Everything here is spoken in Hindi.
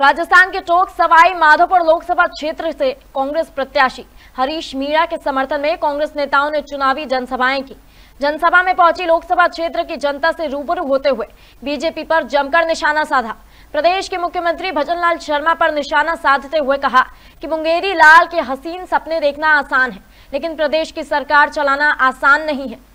राजस्थान के टोक सवाई माधोपुर लोकसभा क्षेत्र से कांग्रेस प्रत्याशी हरीश मीणा के समर्थन में कांग्रेस नेताओं ने चुनावी जनसभाएं की जनसभा में पहुंची लोकसभा क्षेत्र की जनता से रूबरू होते हुए बीजेपी पर जमकर निशाना साधा प्रदेश के मुख्यमंत्री भजनलाल शर्मा पर निशाना साधते हुए कहा कि मुंगेरी लाल के हसीन सपने देखना आसान है लेकिन प्रदेश की सरकार चलाना आसान नहीं है